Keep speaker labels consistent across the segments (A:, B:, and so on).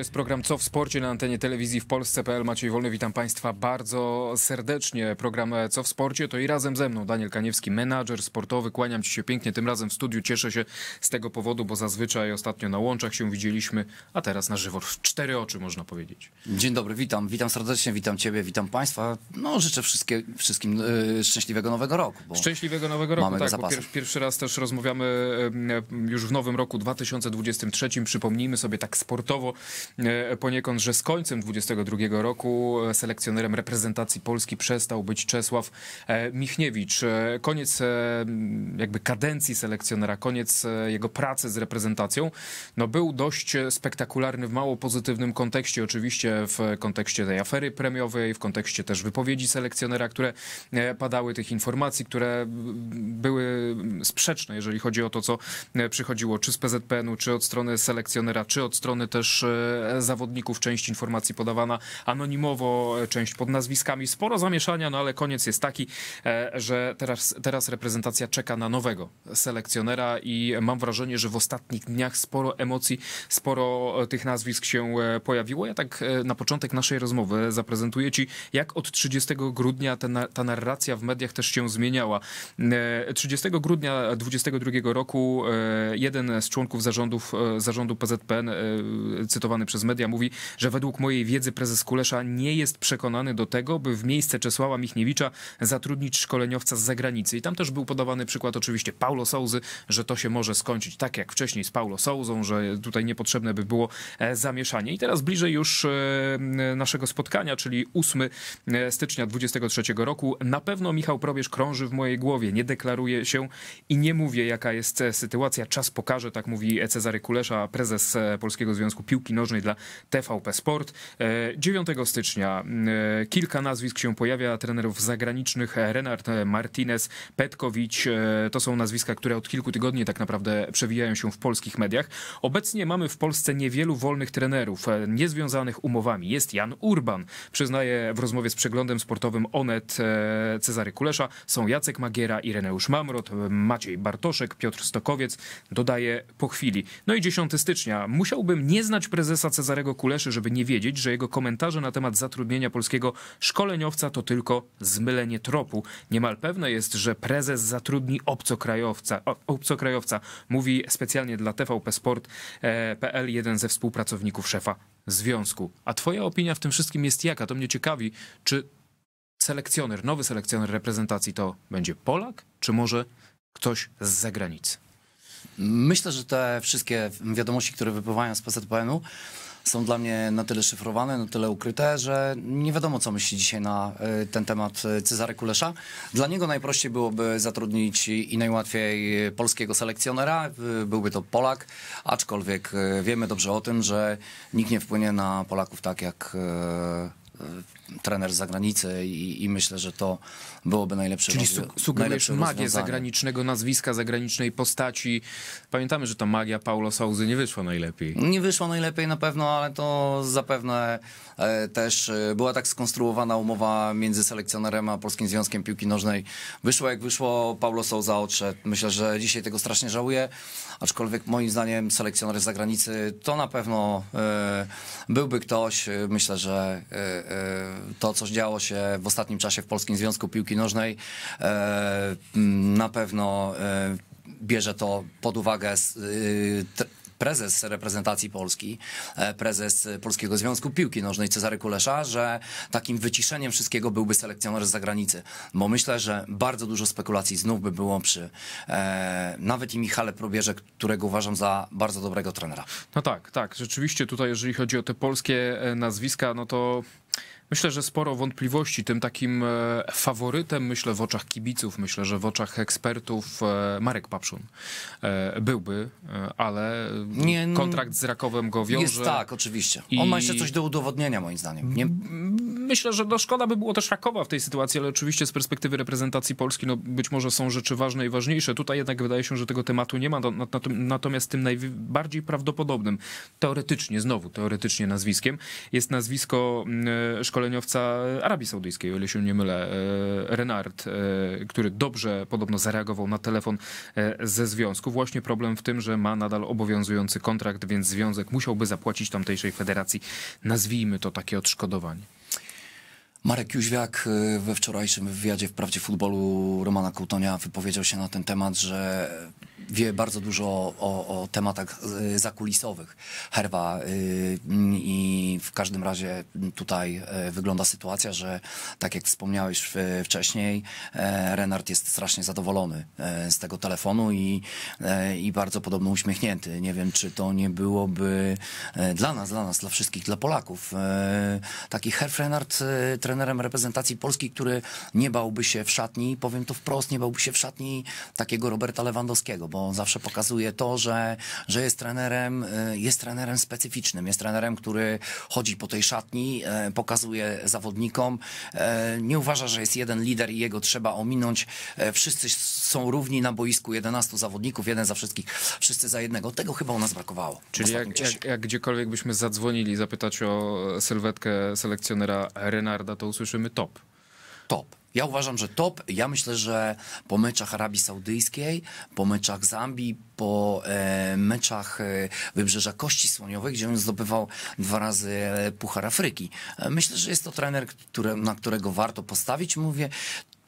A: jest program Co w Sporcie na antenie telewizji w Polsce.pl. Maciej Wolny, witam Państwa bardzo serdecznie. Program Co w Sporcie to i razem ze mną Daniel Kaniewski, menadżer sportowy. Kłaniam Ci się pięknie, tym razem w studiu. Cieszę się z tego powodu, bo zazwyczaj ostatnio na łączach się widzieliśmy, a teraz
B: na żywo w cztery oczy można powiedzieć. Dzień dobry, witam, witam serdecznie, witam Ciebie, witam Państwa. No życzę wszystkie, wszystkim y, szczęśliwego nowego roku. szczęśliwego nowego roku, mamy tak, pier, pierwszy raz
A: też rozmawiamy już w nowym roku 2023. Przypomnijmy sobie tak sportowo, E, poniekąd, że z końcem 22 roku e, selekcjonerem reprezentacji Polski przestał być Czesław e, Michniewicz. Koniec jakby kadencji selekcjonera, koniec jego pracy z reprezentacją, no był dość spektakularny w mało pozytywnym kontekście, oczywiście w kontekście tej afery premiowej, w kontekście też wypowiedzi selekcjonera, które padały, tych informacji, które były sprzeczne, jeżeli chodzi o to, co przychodziło czy z PZPN-u, czy od strony selekcjonera, czy od strony też zawodników, część informacji podawana anonimowo, część pod nazwiskami. Sporo zamieszania, no ale koniec jest taki, e, że teraz, teraz reprezentacja czeka na nowego selekcjonera i mam wrażenie, że w ostatnich dniach sporo emocji, sporo e, tych nazwisk się e, pojawiło. Ja tak na początek naszej rozmowy zaprezentuję Ci, jak od 30 grudnia ta, ta narracja w mediach też się zmieniała. 30 grudnia 22 roku jeden z członków zarządów, zarządu PZPN, cytowany przez media mówi, że według mojej wiedzy prezes Kulesza nie jest przekonany do tego, by w miejsce Czesława Michniewicza zatrudnić szkoleniowca z zagranicy. I tam też był podawany przykład oczywiście Paulo Souzy, że to się może skończyć tak jak wcześniej z Paulo Souzą, że tutaj niepotrzebne by było e, zamieszanie. I teraz bliżej już e, naszego spotkania, czyli 8 e, stycznia 23 roku. Na pewno Michał Probierz krąży w mojej głowie, nie deklaruje się i nie mówię jaka jest sytuacja. Czas pokaże, tak mówi Cezary Kulesza, prezes Polskiego Związku Piłki Nożnej dla TVP Sport. 9 e, stycznia e, kilka nazwisk się pojawia, trenerów zagranicznych Renard Martinez, Petkowicz. E, to są nazwiska, które od kilku tygodni tak naprawdę przewijają się w polskich mediach. Obecnie mamy w Polsce niewielu wolnych trenerów, niezwiązanych umowami. Jest Jan Urban, przyznaje w rozmowie z przeglądem sportowym Onet Cezary Kulesza. Są Jacek Magiera, Ireneusz Mamrot, Maciej Bartoszek, Piotr Stokowiec, dodaje po chwili. No i 10 stycznia. Musiałbym nie znać prezesa prezesa Cezarego Kuleszy, żeby nie wiedzieć, że jego komentarze na temat zatrudnienia polskiego szkoleniowca to tylko zmylenie tropu. Niemal pewne jest, że prezes zatrudni obcokrajowca, obcokrajowca mówi specjalnie dla TVP Sport.pl e, jeden ze współpracowników szefa związku. A twoja opinia w tym wszystkim jest jaka? To mnie ciekawi, czy selekcjoner, nowy selekcjoner reprezentacji to będzie Polak, czy może ktoś z
B: zagranicy? Myślę, że te wszystkie wiadomości, które wypływają z PZPN-u, są dla mnie na tyle szyfrowane, na tyle ukryte, że nie wiadomo, co myśli dzisiaj na e, ten temat e, Cezary Kulesza. Dla niego najprościej byłoby zatrudnić i najłatwiej polskiego selekcjonera, e, byłby to Polak, aczkolwiek wiemy dobrze o tym, że nikt nie wpłynie na Polaków tak jak E, trener z zagranicy i, i myślę, że to byłoby najlepsze Czyli rozwi- sugerujesz magię
A: zagranicznego nazwiska, zagranicznej
B: postaci. Pamiętamy, że ta magia Paulo Sauzy nie wyszła najlepiej. Nie wyszła najlepiej na pewno, ale to zapewne e, też e, była tak skonstruowana umowa między selekcjonerem a Polskim Związkiem Piłki Nożnej. Wyszło jak wyszło, Paulo Souza odszedł. Myślę, że dzisiaj tego strasznie żałuję, aczkolwiek moim zdaniem selekcjoner z zagranicy to na pewno byłby ktoś, myślę, że Y, to, co działo się w ostatnim czasie w Polskim Związku Piłki Nożnej, y, na pewno y, bierze to pod uwagę prezes reprezentacji Polski, prezes Polskiego Związku Piłki Nożnej Cezary Kulesza, że takim wyciszeniem wszystkiego byłby selekcjoner z zagranicy, bo myślę, że bardzo dużo spekulacji znów by było przy e, nawet i Michale Probierze, którego uważam za bardzo dobrego trenera.
A: No tak, tak, rzeczywiście tutaj jeżeli chodzi o te polskie e, nazwiska, no to Myślę, że sporo wątpliwości. Tym takim e, faworytem, myślę, w oczach kibiców, myślę, że w oczach ekspertów e, Marek Papszun e, byłby, ale nie, no, kontrakt z Rakowem go wiąże. Jest tak,
B: oczywiście. On ma jeszcze coś do udowodnienia, moim zdaniem. Nie?
A: Myślę, że no, szkoda by było też Rakowa w tej sytuacji, ale oczywiście z perspektywy reprezentacji Polski no, być może są rzeczy ważne i ważniejsze. Tutaj jednak wydaje się, że tego tematu nie ma, no, no, natomiast tym najbardziej prawdopodobnym, teoretycznie, znowu teoretycznie nazwiskiem, jest nazwisko mm, szkoda szkoleniowca Arabii Saudyjskiej, o ile się nie mylę, e, Renard, e, który dobrze podobno zareagował na telefon e, ze związku. Właśnie problem w tym, że ma nadal obowiązujący kontrakt, więc związek musiałby zapłacić tamtejszej
B: federacji, nazwijmy to takie odszkodowanie. Marek Jóźwiak we wczorajszym wywiadzie w Prawdzie Futbolu Romana Kołtonia wypowiedział się na ten temat, że wie bardzo dużo o, o tematach y, zakulisowych Herwa y, i w każdym razie tutaj y, wygląda sytuacja, że tak jak wspomniałeś wcześniej, Renard jest strasznie zadowolony z tego telefonu i, i bardzo podobno uśmiechnięty. Nie wiem, czy to nie byłoby dla nas, dla nas, dla wszystkich, dla Polaków. Taki Herf Renard, trenerem reprezentacji Polski, który nie bałby się w szatni, powiem to wprost, nie bałby się w szatni takiego Roberta Lewandowskiego, bo bo zawsze pokazuje to, że, że jest trenerem, y, jest trenerem specyficznym, jest trenerem, który chodzi po tej szatni, y, pokazuje zawodnikom, y, nie uważa, że jest jeden lider i jego trzeba ominąć. Wszyscy są równi na boisku, 11 zawodników, jeden za wszystkich, wszyscy za jednego. Tego chyba u nas brakowało. Czyli jak, jak,
A: jak, gdziekolwiek byśmy zadzwonili zapytać o sylwetkę selekcjonera Renarda, to usłyszymy top
B: top. Ja uważam, że top. Ja myślę, że po meczach Arabii Saudyjskiej, po meczach Zambii, po e, meczach e, Wybrzeża Kości Słoniowej, gdzie on zdobywał dwa razy e, Puchar Afryki. E, myślę, że jest to trener, który, na którego warto postawić. Mówię,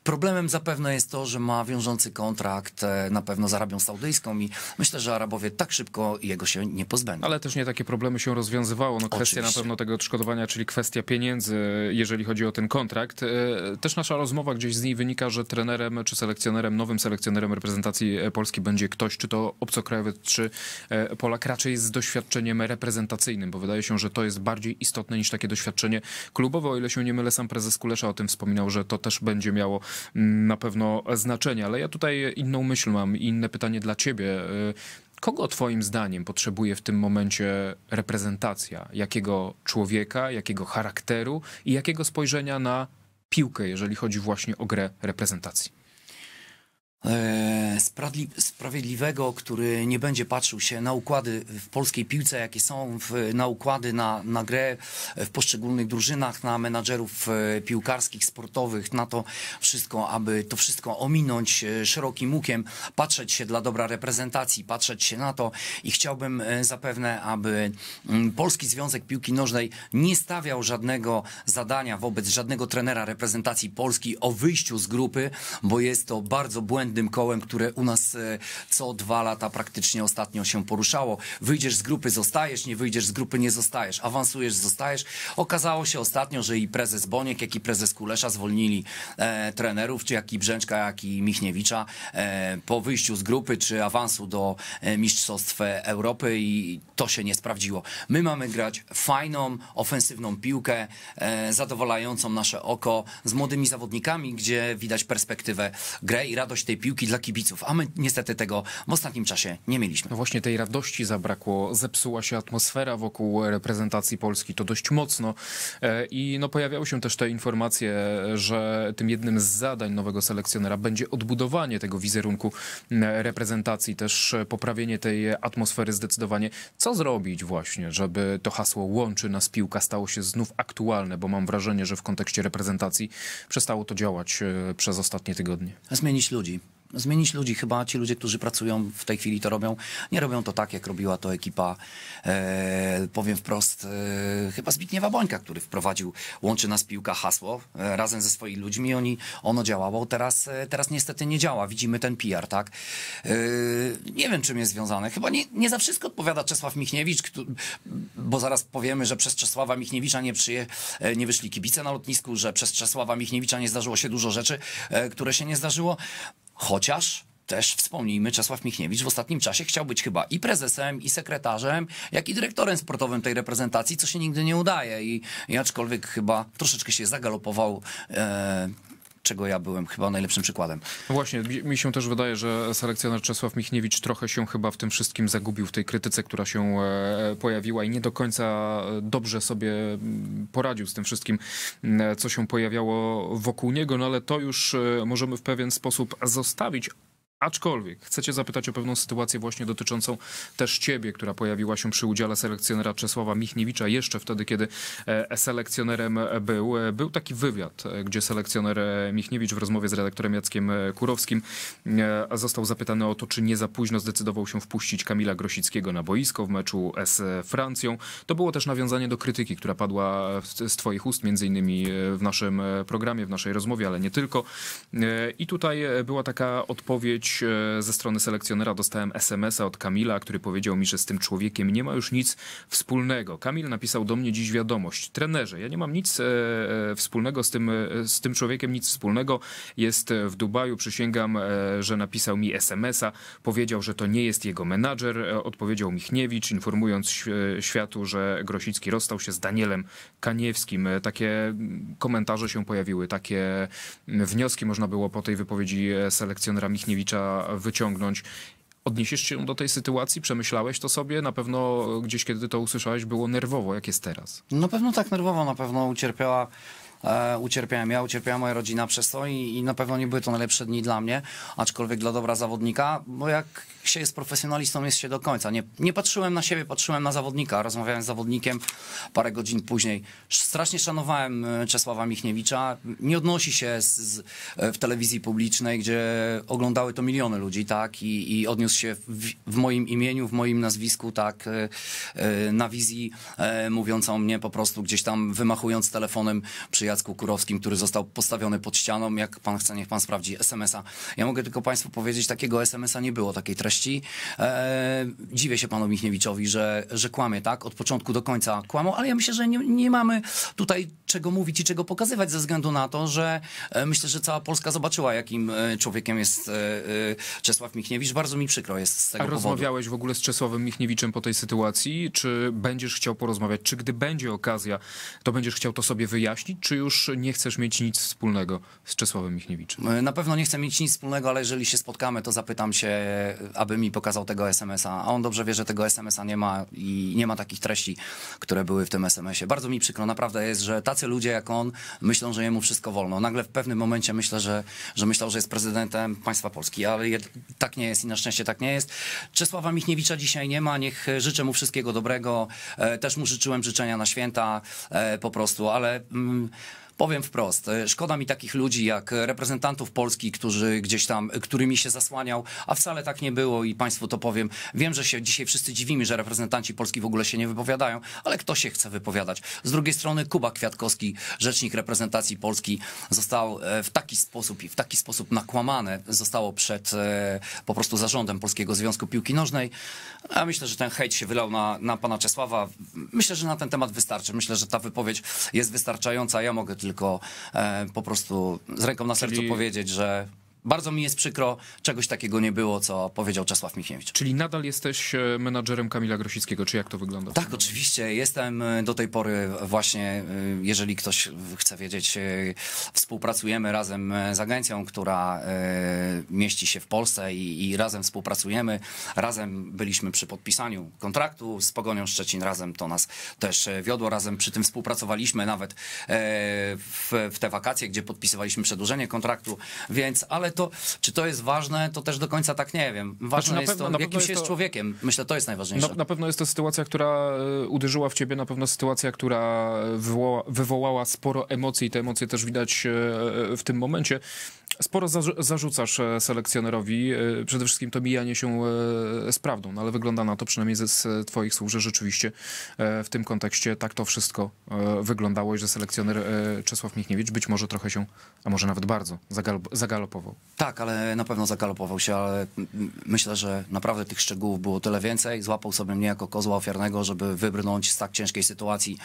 B: Problemem zapewne jest to, że ma wiążący kontrakt e, na pewno z Arabią Saudyjską i myślę, że Arabowie tak szybko jego się nie pozbędą.
A: Ale też nie takie problemy się rozwiązywało. No, kwestia Oczywiście. na pewno tego odszkodowania, czyli kwestia pieniędzy, jeżeli chodzi o ten kontrakt. E, też nasza rozmowa gdzieś z niej wynika, że trenerem czy selekcjonerem, nowym selekcjonerem reprezentacji e, Polski będzie ktoś, czy to obcokrajowy, czy Polak, raczej z doświadczeniem reprezentacyjnym, bo wydaje się, że to jest bardziej istotne niż takie doświadczenie klubowe. O ile się nie mylę, sam prezes Kulesza o tym wspominał, że to też będzie miało Mm, na pewno znaczenie. Ale ja tutaj inną myśl mam i inne pytanie dla ciebie. Y, kogo Twoim zdaniem potrzebuje w tym momencie reprezentacja? Jakiego człowieka, jakiego charakteru i jakiego spojrzenia na piłkę, jeżeli chodzi właśnie o grę reprezentacji?
B: E, sprawiedliwego, który nie będzie patrzył się na układy w polskiej piłce, jakie są, w, na układy na, na grę w poszczególnych drużynach, na menadżerów e, piłkarskich, sportowych, na to wszystko, aby to wszystko ominąć e, szerokim łukiem, patrzeć się dla dobra reprezentacji, patrzeć się na to i chciałbym zapewne, aby mm, Polski Związek Piłki Nożnej nie stawiał żadnego zadania wobec żadnego trenera reprezentacji Polski o wyjściu z grupy, bo jest to bardzo błędne błędnym kołem, które u nas e, co dwa lata praktycznie ostatnio się poruszało. Wyjdziesz z grupy, zostajesz, nie wyjdziesz z grupy, nie zostajesz, awansujesz, zostajesz. Okazało się ostatnio, że i prezes Boniek, jak i prezes Kulesza zwolnili e, trenerów, czy jak i Brzęczka, jak i Michniewicza e, po wyjściu z grupy, czy awansu do e, Mistrzostw Europy i to się nie sprawdziło. My mamy grać fajną, ofensywną piłkę, e, zadowalającą nasze oko, z młodymi zawodnikami, gdzie widać perspektywę gry i radość tej piłki dla kibiców, a my niestety tego w ostatnim czasie
A: nie mieliśmy. No właśnie tej radości zabrakło, zepsuła się atmosfera wokół reprezentacji Polski, to dość mocno e, i no pojawiały się też te informacje, że tym jednym z zadań nowego selekcjonera będzie odbudowanie tego wizerunku reprezentacji, też poprawienie tej atmosfery zdecydowanie. Co zrobić właśnie, żeby to hasło łączy nas piłka stało się znów aktualne, bo mam wrażenie, że w kontekście reprezentacji przestało to
B: działać e, przez ostatnie tygodnie? Zmienić ludzi zmienić ludzi. Chyba ci ludzie, którzy pracują w tej chwili to robią, nie robią to tak, jak robiła to ekipa, e, powiem wprost, e, chyba Zbigniewa Bońka, który wprowadził Łączy nas piłka hasło e, razem ze swoimi ludźmi. Oni, ono działało, teraz, e, teraz niestety nie działa. Widzimy ten PR, tak? E, nie wiem, czym jest związane. Chyba nie, nie za wszystko odpowiada Czesław Michniewicz, bo zaraz powiemy, że przez Czesława Michniewicza nie, przyje, e, nie wyszli kibice na lotnisku, że przez Czesława Michniewicza nie zdarzyło się dużo rzeczy, które się nie zdarzyło. Chociaż też wspomnijmy, Czesław Michniewicz w ostatnim czasie chciał być chyba i prezesem, i sekretarzem, jak i dyrektorem sportowym tej reprezentacji, co się nigdy nie udaje. I, i aczkolwiek chyba troszeczkę się zagalopował e, czego ja byłem chyba najlepszym przykładem.
A: Właśnie, mi się też wydaje, że selekcjoner Czesław Michniewicz trochę się chyba w tym wszystkim zagubił, w tej krytyce, która się e, pojawiła i nie do końca dobrze sobie mm, poradził z tym wszystkim, mm, e, co się pojawiało wokół niego, no ale to już e, możemy w pewien sposób zostawić. Aczkolwiek chcecie zapytać o pewną sytuację właśnie dotyczącą też ciebie, która pojawiła się przy udziale selekcjonera Czesława Michniewicza jeszcze wtedy, kiedy e, selekcjonerem był. E, był taki wywiad, e, gdzie selekcjoner Michniewicz w rozmowie z redaktorem Jackiem Kurowskim został zapytany o to, czy nie za późno zdecydował się wpuścić Kamila Grosickiego na boisko w meczu z Francją. To było też nawiązanie do krytyki, która padła z twoich ust, między innymi w naszym programie, w naszej rozmowie, ale nie tylko. I tutaj była taka odpowiedź E, ze strony selekcjonera dostałem SMS-a od Kamila, który powiedział mi, że z tym człowiekiem nie ma już nic wspólnego. Kamil napisał do mnie dziś wiadomość. Trenerze, ja nie mam nic e, e, wspólnego z tym, z tym człowiekiem, nic wspólnego. Jest w Dubaju, przysięgam, że napisał mi SMS-a. Powiedział, że to nie jest jego menadżer. Odpowiedział Michniewicz, informując światu, że Grosicki rozstał się z Danielem Kaniewskim. Takie mm, komentarze się pojawiły, takie mm, wnioski można było po tej wypowiedzi selekcjonera Michniewicza wyciągnąć. Odniesiesz się do tej sytuacji? Przemyślałeś to sobie? Na pewno gdzieś, kiedy to usłyszałeś, było nerwowo. Jak
B: jest teraz? Na pewno tak nerwowo. Na pewno ucierpiała E, ucierpiałem ja, ucierpiała moja rodzina przez to i, i na pewno nie były to najlepsze dni dla mnie, aczkolwiek dla dobra zawodnika, bo jak się jest profesjonalistą, jest się do końca. Nie, nie patrzyłem na siebie, patrzyłem na zawodnika. Rozmawiałem z zawodnikiem parę godzin później. Strasznie szanowałem e, Czesława Michniewicza. Nie odnosi się z, z, e, w telewizji publicznej, gdzie oglądały to miliony ludzi, tak? I, i odniósł się w, w, moim imieniu, w moim nazwisku, tak? Na wizji, mówiąc o mnie po prostu gdzieś tam wymachując telefonem przyjaciół Jacku Kurowskim, który został postawiony pod ścianą. Jak pan chce, niech pan sprawdzi SMS-a. Ja mogę tylko państwu powiedzieć, takiego SMS-a nie było, takiej treści. E, dziwię się panu Michniewiczowi, że, że kłamie, tak? Od początku do końca kłamą. ale ja myślę, że nie, nie mamy tutaj czego mówić i czego pokazywać ze względu na to, że e, myślę, że cała Polska zobaczyła, jakim e, człowiekiem jest e, Czesław Michniewicz. Bardzo mi przykro jest z tego A powodu. rozmawiałeś
A: w ogóle z Czesławem Michniewiczem po tej sytuacji? Czy będziesz chciał porozmawiać? Czy gdy będzie okazja, to będziesz chciał to sobie wyjaśnić? Czy już nie chcesz mieć nic wspólnego z Czesławem Michniewiczem?
B: Na pewno nie chcę mieć nic wspólnego, ale jeżeli się spotkamy, to zapytam się, aby mi pokazał tego SMS-a. A on dobrze wie, że tego SMS-a nie ma i nie ma takich treści, które były w tym SMS-ie. Bardzo mi przykro, naprawdę jest, że tacy ludzie jak on myślą, że jemu wszystko wolno. Nagle w pewnym momencie myślę, że, że myślał, że jest prezydentem państwa Polski, ale tak nie jest i na szczęście tak nie jest. Czesława Michniewicza dzisiaj nie ma, niech e, życzę mu wszystkiego dobrego. E, też mu życzyłem życzenia na święta e, po prostu, ale mm, Powiem wprost, e, szkoda mi takich ludzi jak reprezentantów Polski, którzy gdzieś tam, e, którymi się zasłaniał, a wcale tak nie było i Państwu to powiem. Wiem, że się dzisiaj wszyscy dziwimy, że reprezentanci Polski w ogóle się nie wypowiadają, ale kto się chce wypowiadać? Z drugiej strony Kuba Kwiatkowski, rzecznik reprezentacji Polski, został e, w taki sposób i w taki sposób nakłamany, zostało przed po prostu zarządem Polskiego Związku Piłki Nożnej. A myślę, że ten hejt się wylał na, na pana Czesława. Myślę, że na ten temat wystarczy. Myślę, że ta wypowiedź jest wystarczająca. Ja mogę tylko tylko e, po prostu z ręką na sercu Czyli... powiedzieć, że bardzo mi jest przykro, czegoś takiego nie było, co powiedział Czesław Michniewicz. Czyli nadal jesteś e, menadżerem Kamila Grosickiego, czy jak to wygląda? Tak, oczywiście. Jestem e, do tej pory właśnie, e, jeżeli ktoś chce wiedzieć, współpracujemy razem z agencją, która mieści się w Polsce i, i razem współpracujemy. Razem byliśmy przy podpisaniu kontraktu z Pogonią Szczecin, razem to nas też wiodło, razem przy tym współpracowaliśmy nawet w, w te wakacje, gdzie podpisywaliśmy przedłużenie kontraktu, więc ale to, czy to jest ważne, to też do końca tak nie wiem. Ważne znaczy, jest pewno, to, jakim się jest to... człowiekiem. Myślę, to jest najważniejsze. Na,
A: na, pewno jest to sytuacja, która e, uderzyła w ciebie, na pewno sytuacja, która e, wywoła, wywołała sporo emocji i te emocje też widać e, w tym momencie. Sporo zarzucasz e, selekcjonerowi, e, przede wszystkim to mijanie się e, z prawdą, no ale wygląda na to, przynajmniej ze Twoich słów, że rzeczywiście w tym kontekście tak to wszystko wyglądało i że selekcjoner Czesław Michniewicz być może trochę się, a może nawet bardzo, zagalopował.
B: Tak, ale na pewno zagalopował się, ale myślę, że naprawdę tych szczegółów było tyle więcej. Złapał sobie mnie jako kozła ofiarnego, żeby wybrnąć z tak ciężkiej sytuacji,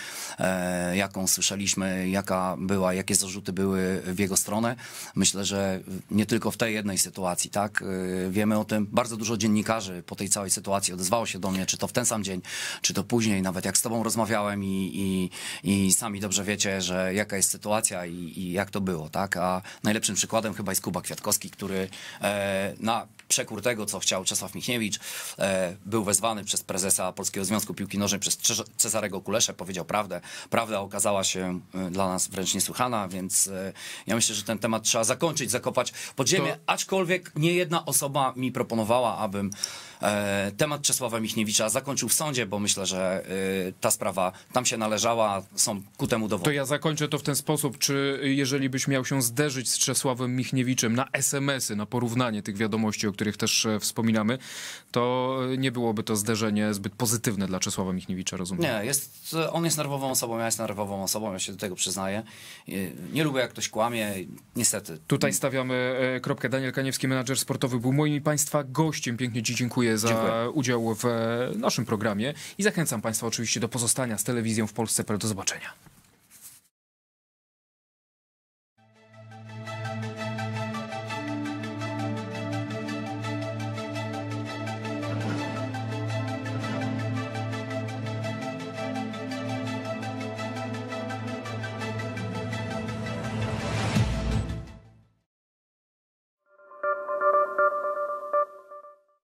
B: jaką słyszeliśmy, jaka była, jakie zarzuty były w jego stronę. Myślę, że że nie tylko w tej jednej sytuacji, tak? Y, wiemy o tym, bardzo dużo dziennikarzy po tej całej sytuacji odezwało się do mnie, czy to w ten sam dzień, czy to później, nawet jak z tobą rozmawiałem i, i, i sami dobrze wiecie, że jaka jest sytuacja i, i, jak to było, tak? A najlepszym przykładem chyba jest Kuba Kwiatkowski, który e, na przekór tego, co chciał Czesław Michniewicz. E, był wezwany przez prezesa Polskiego Związku Piłki Nożnej, przez Cezarego Kulesze, powiedział prawdę. Prawda okazała się e, dla nas wręcz niesłychana, więc e, ja myślę, że ten temat trzeba zakończyć, zakopać pod ziemię, to... aczkolwiek nie jedna osoba mi proponowała, abym temat Czesława Michniewicza zakończył w sądzie, bo myślę, że ta sprawa tam się należała, są ku temu dowody. To
A: ja zakończę to w ten sposób, czy jeżeli byś miał się zderzyć z Czesławem Michniewiczem na SMS-y, na porównanie tych wiadomości, o których których też e, wspominamy, to nie byłoby to zderzenie zbyt pozytywne dla Czesława Michniewicza, rozumiem? Nie,
B: jest, on jest nerwową osobą, ja jestem nerwową osobą, ja się do tego przyznaję. Nie lubię, jak ktoś kłamie, niestety.
A: Tutaj stawiamy e, kropkę. Daniel Kaniewski, menadżer sportowy, był moim i Państwa gościem. Pięknie Ci dziękuję za dziękuję. udział w e, naszym programie i zachęcam Państwa oczywiście do pozostania z telewizją w Polsce. Do zobaczenia.